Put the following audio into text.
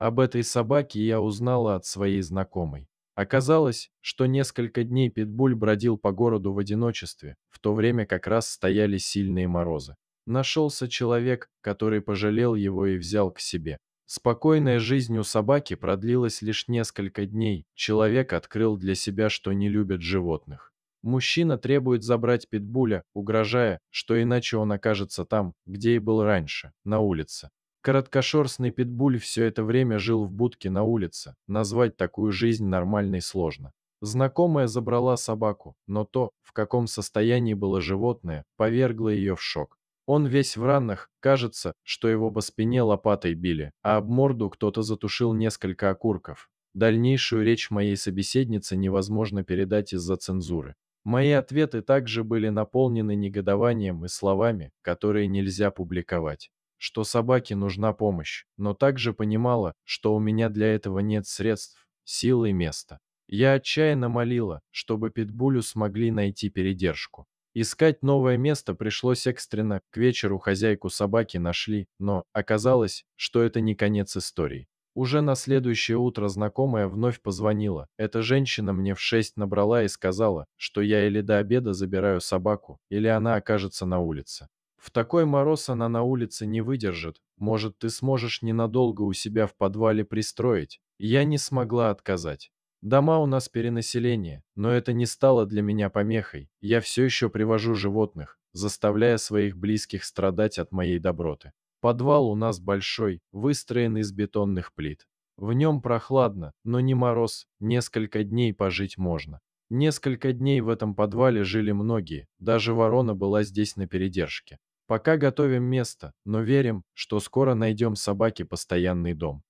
Об этой собаке я узнала от своей знакомой. Оказалось, что несколько дней Питбуль бродил по городу в одиночестве, в то время как раз стояли сильные морозы. Нашелся человек, который пожалел его и взял к себе. Спокойная жизнь у собаки продлилась лишь несколько дней. Человек открыл для себя, что не любит животных. Мужчина требует забрать питбуля, угрожая, что иначе он окажется там, где и был раньше, на улице. Короткошерстный питбуль все это время жил в будке на улице. Назвать такую жизнь нормальной сложно. Знакомая забрала собаку, но то, в каком состоянии было животное, повергло ее в шок. Он весь в ранах, кажется, что его по спине лопатой били, а об морду кто-то затушил несколько окурков. Дальнейшую речь моей собеседницы невозможно передать из-за цензуры. Мои ответы также были наполнены негодованием и словами, которые нельзя публиковать что собаке нужна помощь, но также понимала, что у меня для этого нет средств, сил и места. Я отчаянно молила, чтобы Питбулю смогли найти передержку. Искать новое место пришлось экстренно, к вечеру хозяйку собаки нашли, но оказалось, что это не конец истории. Уже на следующее утро знакомая вновь позвонила. Эта женщина мне в шесть набрала и сказала, что я или до обеда забираю собаку, или она окажется на улице. В такой мороз она на улице не выдержит. Может, ты сможешь ненадолго у себя в подвале пристроить. Я не смогла отказать. Дома у нас перенаселение, но это не стало для меня помехой. Я все еще привожу животных, заставляя своих близких страдать от моей доброты. Подвал у нас большой, выстроен из бетонных плит. В нем прохладно, но не мороз, несколько дней пожить можно. Несколько дней в этом подвале жили многие, даже ворона была здесь на передержке. Пока готовим место, но верим, что скоро найдем собаке постоянный дом.